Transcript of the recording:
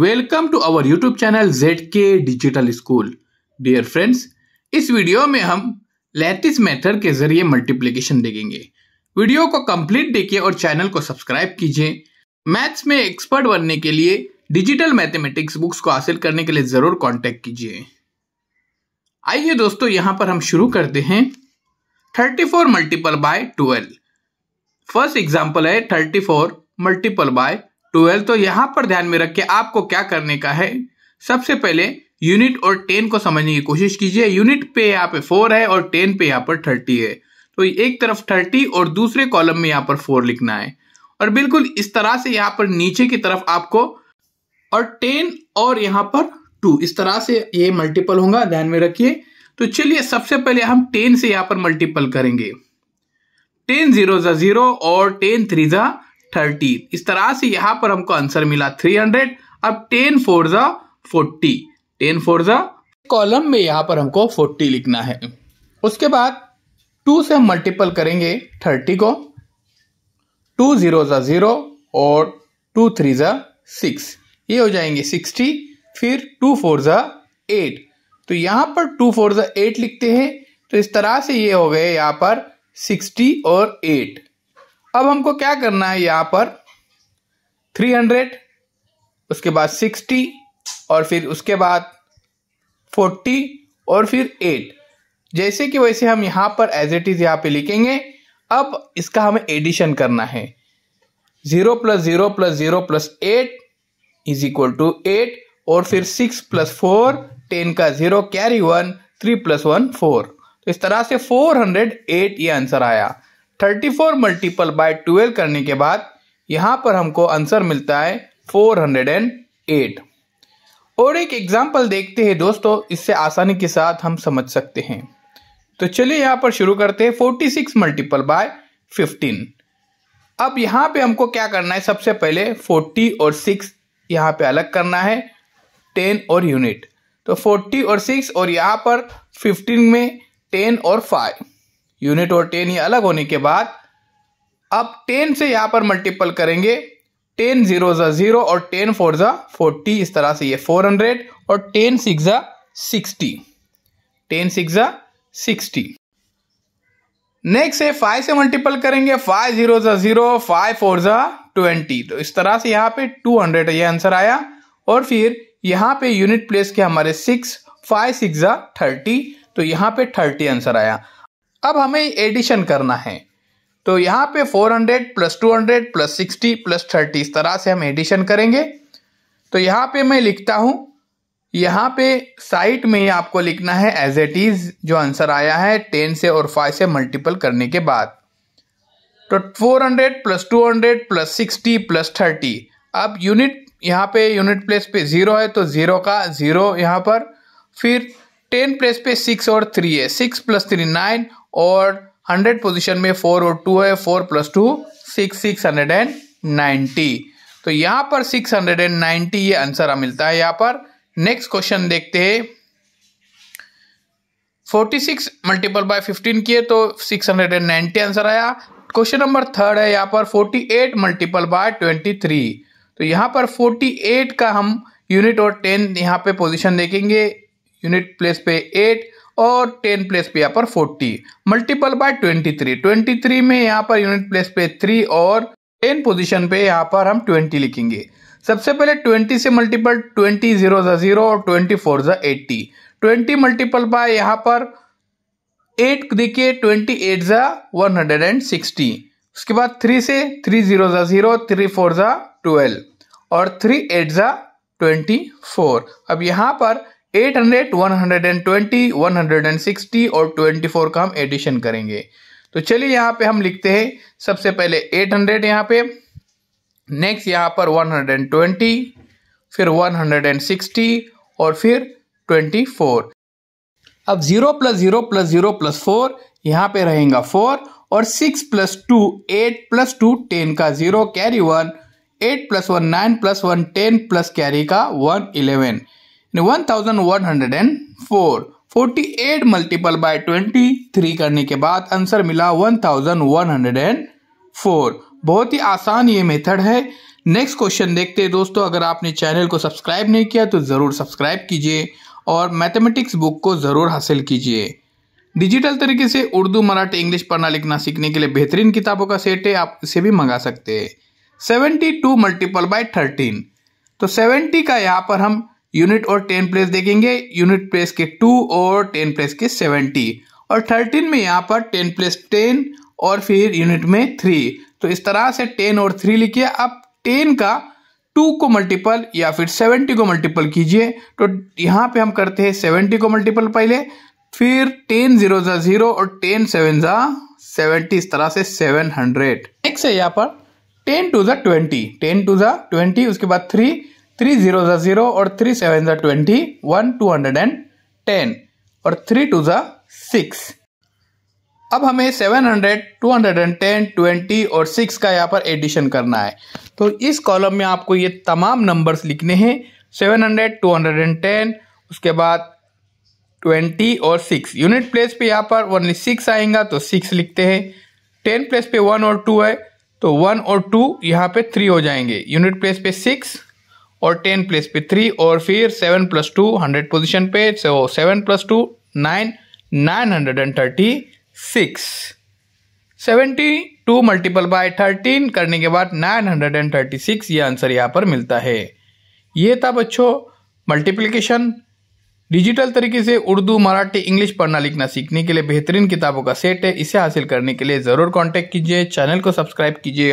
welcome to our YouTube channel के digital school dear friends इस video में हम लैटिस मेथड के जरिए मल्टीप्लिकेशन देखेंगे वीडियो को कंप्लीट देखिए और चैनल को सब्सक्राइब कीजिए मैथ्स में एक्सपर्ट बनने के लिए डिजिटल मैथमेटिक्स बुक्स को हासिल करने के लिए ज़रूर कांटेक्ट कीजिए आइए दोस्तों यहां पर हम शुरू करते हैं thirty four multiple by twelve first example है thirty four multiple by twelve तो यहाँ पर ध्यान में रख के आपको क्या करने का है सबसे पहले यूनिट और टेन को समझने की कोशिश कीजिए यूनिट पे यहाँ पे फोर है और टेन पे यहाँ पर थर्टी है तो एक तरफ थर्टी और दूसरे कॉलम में यहाँ पर फोर लिखना है और बिल्कुल इस तरह से यहाँ पर नीचे की तरफ आपको और टेन और यहाँ पर टू इस तरह से ये मल्टीपल होगा ध्यान में रखिए तो चलिए सबसे पहले हम टेन से यहाँ पर मल्टीपल करेंगे टेन जीरो जीरो और टेन थ्री ज़ा थर्टी इस तरह से यहां पर हमको आंसर मिला थ्री हंड्रेड अब टेन फोर जा फोर्टी टेन फोर जा कॉलम में यहां पर हमको फोर्टी लिखना है उसके बाद टू से हम मल्टीपल करेंगे थर्टी को टू जीरो जा जीरो और टू थ्री जा सिक्स ये हो जाएंगे सिक्सटी फिर टू फोर जा एट तो यहां पर टू फोर जा एट लिखते हैं तो इस तरह से ये हो गए यहां पर सिक्सटी और एट अब हमको क्या करना है यहां पर 300 उसके बाद 60 और फिर उसके बाद 40 और फिर 8 जैसे कि वैसे हम यहां पर एज इट इज़ यहां पे लिखेंगे अब इसका हमें एडिशन करना है zero plus zero plus zero plus eight is equal to eight और फिर सिक्स प्लस फोर टेन का zero carry one three plus one four तो इस तरह से फोर हंड्रेड एट ये आंसर आया thirty four multiple by twelve करने के बाद यहाँ पर हमको आंसर मिलता है फोर हंड्रेड एंड एट और एक एग्जाम्पल देखते हैं दोस्तों इससे आसानी के साथ हम समझ सकते हैं तो चलिए यहाँ पर शुरू करते हैं forty six multiple by fifteen अब यहाँ पे हमको क्या करना है सबसे पहले फोर्टी और सिक्स यहाँ पे अलग करना है टेन और यूनिट तो फोर्टी और सिक्स और यहाँ पर फिफ्टीन में टेन और फाइव यूनिट और टेन ये अलग होने के बाद अब टेन से यहाँ पर मल्टीपल करेंगे टेन जीरो ज़ीरो और टेन फोर ज़ा फोर्टी इस तरह से ये फोर हंड्रेड और टेन सिक्स ज़ा सिक्सटी टेन सिक्स ज़ा सिक्सटी नेक्स्ट है फाइव से मल्टीपल करेंगे फाइव जीरो ज़ा ज़ीरो फाइव फोर ज़ा ट्वेंटी तो इस तरह से यहाँ पे टू हंड्रेड ये आंसर आया और फिर यहाँ पे यूनिट प्लेस के हमारे सिक्स फाइव सिक्स ज़ा थर्टी तो यहाँ पे थर्टी आंसर आया अब हमें एडिशन करना है तो यहाँ पे 400 plus hundred plus sixty plus thirty इस तरह से हम एडिशन करेंगे तो यहाँ पे मैं लिखता हूँ यहाँ पे साइट में आपको लिखना है एज एट इज़ जो आंसर आया है टेन से और फाइव से मल्टीपल करने के बाद तो 400 plus hundred plus sixty plus thirty अब यूनिट यहाँ पे यूनिट प्लेस पे ज़ीरो है तो ज़ीरो का ज़ीरो यहाँ पर फिर टेन प्लेस पे सिक्स और थ्री है सिक्स प्लस थ्री नाइन और हंड्रेड पोजिशन में फोर और टू है four plus two six six hundred and ninety तो यहाँ पर सिक्स हंड्रेड एंड नाइन्टी ये आंसर मिलता है यहाँ पर नेक्स्ट क्वेश्चन देखते हैं forty six multiple by fifteen किए तो six hundred and ninety answer आया क्वेश्चन नंबर थर्ड है यहाँ पर forty eight multiple by twenty three तो यहाँ पर फोर्टी एट का हम यूनिट और टेन यहाँ पे पोजीशन देखेंगे यूनिट प्लेस पे एट और टेन प्लेस पे यहाँ पर forty multiple by twenty three twenty three में यहाँ पर यूनिट प्लेस पे थ्री और टेन पोजीशन पे यहाँ पर हम ट्वेंटी लिखेंगे सबसे पहले ट्वेंटी से मल्टीपल ट्वेंटी जीरो ज़ा जीरो और ट्वेंटी फोर ज़ा एट्टी ट्वेंटी मल्टीपल बाय यहाँ पर एट देखिए ट्वेंटी एट ज़ा वन हंड्रेड एंड सिक्सटी उसके बाद थ्री से थ्री जीरो ज़ा जीरो थ्री फोर ज़ा ट्वेल्व और थ्री एट ज़ा ट्वेंटी फोर अब यहाँ पर 800, 120, 160 और 24 का हम एडिशन करेंगे तो चलिए यहाँ पे हम लिखते हैं सबसे पहले 800 हंड्रेड यहाँ पे नेक्स्ट यहाँ पर 120 फिर 160 और फिर 24 अब 0 plus zero plus zero plus four यहाँ पे रहेगा फोर और six plus two eight plus two ten का zero carry one eight plus one nine plus one ten plus carry का वन इलेवन 1104 48 मल्टीपल बाय 23 करने के बाद आंसर मिला 1104 बहुत ही आसान ये मेथड है नेक्स्ट क्वेश्चन देखते हैं दोस्तों अगर आपने चैनल को सब्सक्राइब नहीं किया तो ज़रूर सब्सक्राइब कीजिए और मैथमेटिक्स बुक को ज़रूर हासिल कीजिए डिजिटल तरीके से उर्दू मराठी इंग्लिश पढ़ना लिखना सीखने के लिए बेहतरीन किताबों का सेट है आप इसे भी मंगा सकते हैं seventy two multiple by thirteen तो सेवेंटी का यहाँ पर हम यूनिट और टेन प्लेस देखेंगे यूनिट प्लेस के टू और टेन प्लेस के सेवेंटी और थर्टीन में यहाँ पर टेन प्लेस टेन और फिर यूनिट में थ्री तो इस तरह से टेन और थ्री लिखिए अब टेन का टू को मल्टीपल या फिर सेवेंटी को मल्टीपल कीजिए तो यहाँ पे हम करते हैं सेवेंटी को मल्टीपल पहले फिर टेन जीरो जा जीरो और टेन सेवन जा सेवेंटी इस तरह से सेवन हंड्रेड नेक्स्ट है यहाँ पर टेन टू ज़ा ट्वेंटी टेन टू ज़ा ट्वेंटी उसके बाद थ्री थ्री जीरो ज़ा ज़ीरो और थ्री सेवन ज़ा twenty one two hundred and ten और थ्री टू ज़ा सिक्स अब हमें seven hundred two hundred and ten twenty और सिक्स का यहाँ पर एडिशन करना है तो इस कॉलम में आपको ये तमाम नंबर्स लिखने हैं seven hundred two hundred and ten उसके बाद ट्वेंटी और सिक्स यूनिट प्लेस पे यहाँ पर ओनली सिक्स आएगा तो सिक्स लिखते हैं टेन प्लेस पे वन और टू है तो वन और टू यहाँ पे थ्री हो जाएंगे यूनिट प्लेस पे सिक्स और टेन प्लेस पे थ्री और फिर seven plus two hundred position पे so seven plus two nine nine hundred and thirty six seventy two multiple by thirteen करने के बाद nine hundred and thirty six ये आंसर यहाँ पर मिलता है ये था बच्चों मल्टीप्लिकेशन डिजिटल तरीके से उर्दू मराठी इंग्लिश पढ़ना लिखना सीखने के लिए बेहतरीन किताबों का सेट है इसे हासिल करने के लिए ज़रूर कांटेक्ट कीजिए चैनल को सब्सक्राइब कीजिए